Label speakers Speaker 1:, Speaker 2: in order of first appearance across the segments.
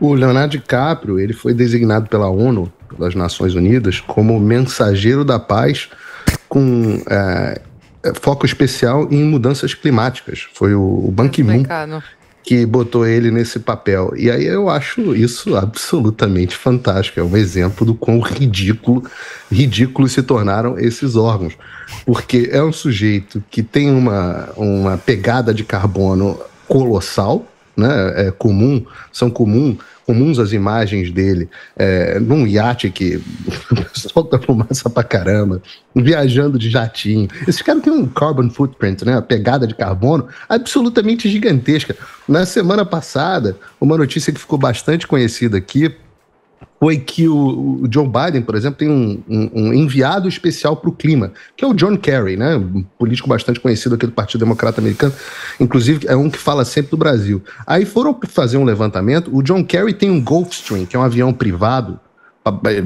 Speaker 1: O Leonardo DiCaprio ele foi designado pela ONU, pelas Nações Unidas, como mensageiro da paz com é, é foco especial em mudanças climáticas. Foi o, o Ban Ki-moon que botou ele nesse papel. E aí eu acho isso absolutamente fantástico. É um exemplo do quão ridículo, ridículo se tornaram esses órgãos. Porque é um sujeito que tem uma, uma pegada de carbono colossal, né, é comum, são comum, comuns as imagens dele é, num iate que solta tá fumaça pra caramba, viajando de jatinho. Esse cara tem um carbon footprint, né, uma pegada de carbono absolutamente gigantesca. Na semana passada, uma notícia que ficou bastante conhecida aqui, foi é que o, o Joe Biden, por exemplo, tem um, um, um enviado especial para o clima, que é o John Kerry, né? Um político bastante conhecido aqui do Partido Democrata Americano, inclusive é um que fala sempre do Brasil. Aí foram fazer um levantamento. O John Kerry tem um Gulfstream, que é um avião privado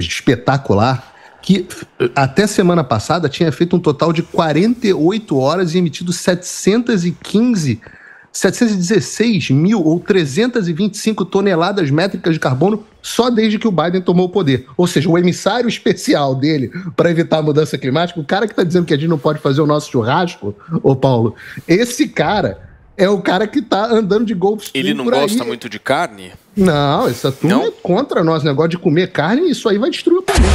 Speaker 1: espetacular, que até semana passada tinha feito um total de 48 horas e emitido 715 716 mil ou 325 toneladas métricas de carbono só desde que o Biden tomou o poder. Ou seja, o emissário especial dele para evitar a mudança climática, o cara que está dizendo que a gente não pode fazer o nosso churrasco, ô Paulo, esse cara é o cara que está andando de Gulf Ele não gosta aí. muito de carne? Não, essa turma não? é contra nós, negócio de comer carne, isso aí vai destruir o planeta.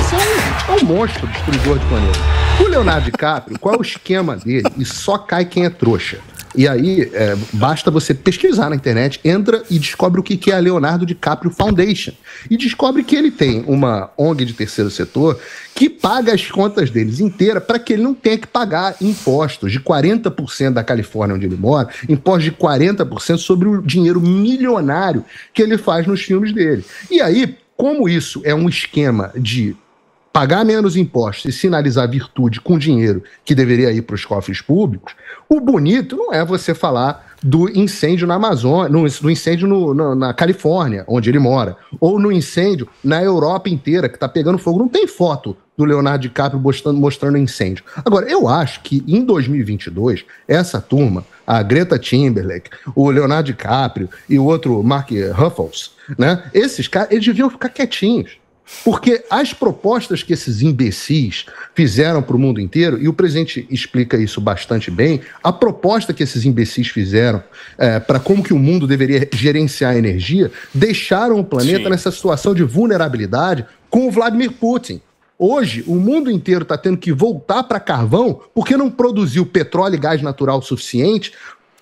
Speaker 1: Você é um, é um monstro destruidor de planeta. O Leonardo DiCaprio, qual é o esquema dele? E só cai quem é trouxa. E aí, é, basta você pesquisar na internet, entra e descobre o que é a Leonardo DiCaprio Foundation. E descobre que ele tem uma ONG de terceiro setor que paga as contas deles inteira para que ele não tenha que pagar impostos de 40% da Califórnia, onde ele mora, impostos de 40% sobre o dinheiro milionário que ele faz nos filmes dele. E aí, como isso é um esquema de pagar menos impostos e sinalizar virtude com dinheiro que deveria ir para os cofres públicos, o bonito não é você falar do incêndio na Amazônia, do incêndio no, no, na Califórnia, onde ele mora, ou no incêndio na Europa inteira, que está pegando fogo. Não tem foto do Leonardo DiCaprio mostrando, mostrando incêndio. Agora, eu acho que em 2022, essa turma, a Greta Timberlake, o Leonardo DiCaprio e o outro Mark Ruffles, né? Esses caras, eles deviam ficar quietinhos. Porque as propostas que esses imbecis fizeram para o mundo inteiro, e o presidente explica isso bastante bem, a proposta que esses imbecis fizeram é, para como que o mundo deveria gerenciar a energia, deixaram o planeta Sim. nessa situação de vulnerabilidade com o Vladimir Putin. Hoje, o mundo inteiro está tendo que voltar para carvão porque não produziu petróleo e gás natural suficiente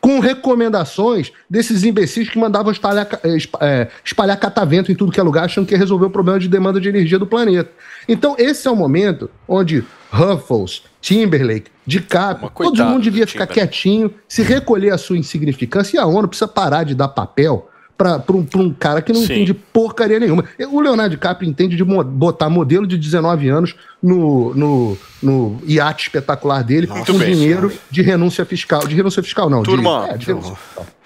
Speaker 1: com recomendações desses imbecis que mandavam espalhar, eh, eh, espalhar, catavento em tudo que é lugar, achando que ia resolver o problema de demanda de energia do planeta. Então, esse é o momento onde Ruffles, Timberlake, DiCaprio, todo mundo devia ficar quietinho, se recolher a sua insignificância e a ONU precisa parar de dar papel para um, um, cara que não Sim. entende porcaria nenhuma. O Leonardo DiCaprio entende de botar modelo de 19 anos no, no, no iate espetacular dele com dinheiro cara. de renúncia fiscal. De renúncia fiscal, não. Turma, de, é, de renúncia fiscal.